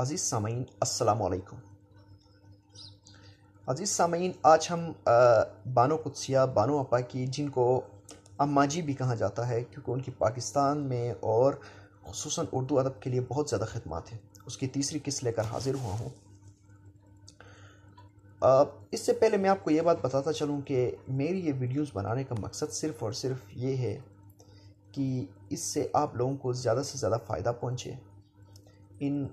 अज़ीज़ सामीन असलकुम अज़ीज़ सामीन आज हम बानो कुदसिया बानो अपा की जिनको अम्मा जी भी कहा जाता है क्योंकि उनकी पाकिस्तान में और खसूस उर्दू अदब के लिए बहुत ज़्यादा खदमात हैं उसकी तीसरी किस्त लेकर हाजिर हुआ हूँ इससे पहले मैं आपको ये बात बताता चलूँ कि मेरी ये वीडियोज़ बनाने का मकसद सिर्फ़ और सिर्फ ये है कि इससे आप लोगों को ज़्यादा से ज़्यादा फ़ायदा पहुँचे इन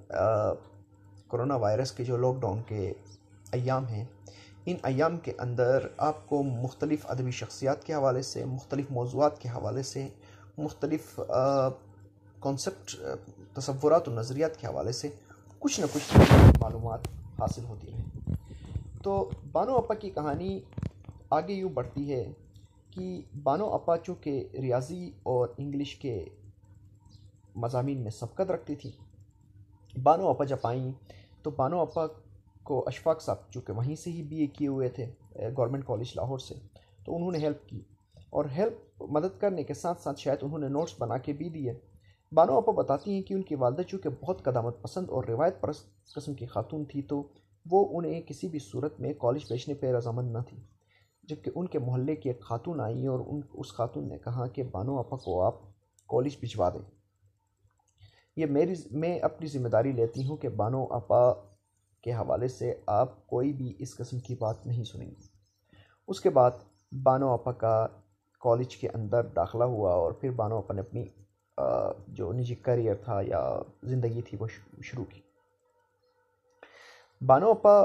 कोरोना वायरस के जो लॉकडाउन के अयाम हैं इन अयाम के अंदर आपको मुख्तलिफ़ अदबी शख्सियात के हवाले से मुख्तलिफ़ मौजूद के हवाले से मुख्तलिफ़ कॉन्सेप्ट तस्वुरात और नज़रियात के हवाले से कुछ ना कुछ मालूम हासिल होती रहे तो बानो अपा की कहानी आगे यूँ बढ़ती है कि बानो अपा चूँकि रियाजी और इंग्लिश के मजामी में सबकत रखती थी बानो अपा जब आई तो बानो अपा को अशफाक साहब चूँकि वहीं से ही बीए किए हुए थे गवर्नमेंट कॉलेज लाहौर से तो उन्होंने हेल्प की और हेल्प मदद करने के साथ साथ शायद उन्होंने नोट्स बना के भी दिए बानो अपा बताती हैं कि उनकी वालदा चूँकि बहुत कदामत पसंद और रिवायत परस्त कस्म की खातून थी तो वो उन्हें किसी भी सूरत में कॉलेज भेजने पर रजामंद न थी जबकि उनके मोहल्ले की एक खातून आई और उन उस खातून ने कहा कि बानो अपा को आप कॉलेज भिजवा दें ये मेरी मैं अपनी ज़िम्मेदारी लेती हूँ कि बानो आपा के हवाले से आप कोई भी इस कस्म की बात नहीं सुनेंगी उसके बाद बानो आपा का कॉलेज के अंदर दाखला हुआ और फिर बानो आपा ने अपनी जो निजी करियर था या ज़िंदगी थी वो शुरू की बानो अपा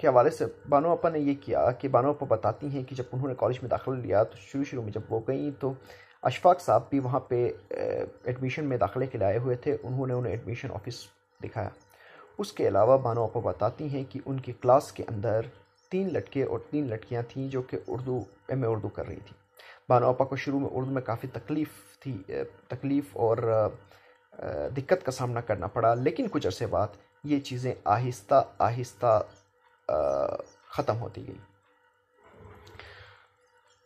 के हवाले से बानो अपा ने ये किया कि बानो अपा बताती हैं कि जब उन्होंने कॉलेज में दाखिला लिया तो शुरू शुरू में जब वो गई तो अशफाक साहब भी वहाँ पे एडमिशन में दाखिले के लाए हुए थे उन्होंने उन्हें एडमिशन ऑफिस दिखाया उसके अलावा बानो आपको बताती हैं कि उनकी क्लास के अंदर तीन लड़के और तीन लड़कियाँ थीं जो कि उर्दू एम उर्दू कर रही थी बानो आपा को शुरू में उर्दू में काफ़ी तकलीफ़ थी तकलीफ़ और दिक्कत का सामना करना पड़ा लेकिन कुछ अरसे बाद ये चीज़ें आहिस्ता आहिस्ता ख़त्म होती गई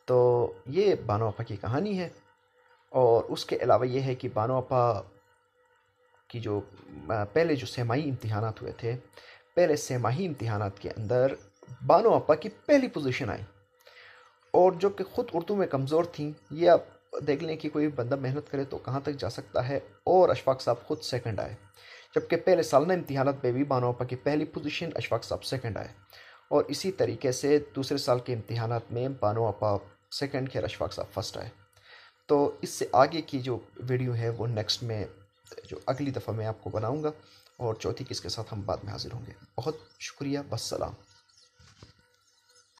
तो ये बानो आपा की कहानी है और उसके अलावा ये है कि बानोपा की जो पहले जो सहमाही इम्तहान हुए थे पहले सहमाही इम्तहान के अंदर बानो अपा की पहली पोजीशन आई और जो कि ख़ुद उर्दू में कमज़ोर थी ये आप देख लें कि कोई बंदा मेहनत करे तो कहाँ तक जा सकता है और अशफाक साहब ख़ुद सेकंड आए जबकि पहले सालाना इम्तहान पर भी बानो अपा की पहली पोजीशन अशफाक साहब सेकंड आए और इसी तरीके से दूसरे साल के इम्तहान में बानो अपा सेकंड खेर अशफाक साहब फर्स्ट आए तो इससे आगे की जो वीडियो है वो नेक्स्ट में जो अगली दफ़ा मैं आपको बनाऊँगा और चौथी किसके साथ हम बाद में हाज़िर होंगे बहुत शुक्रिया बस सलाम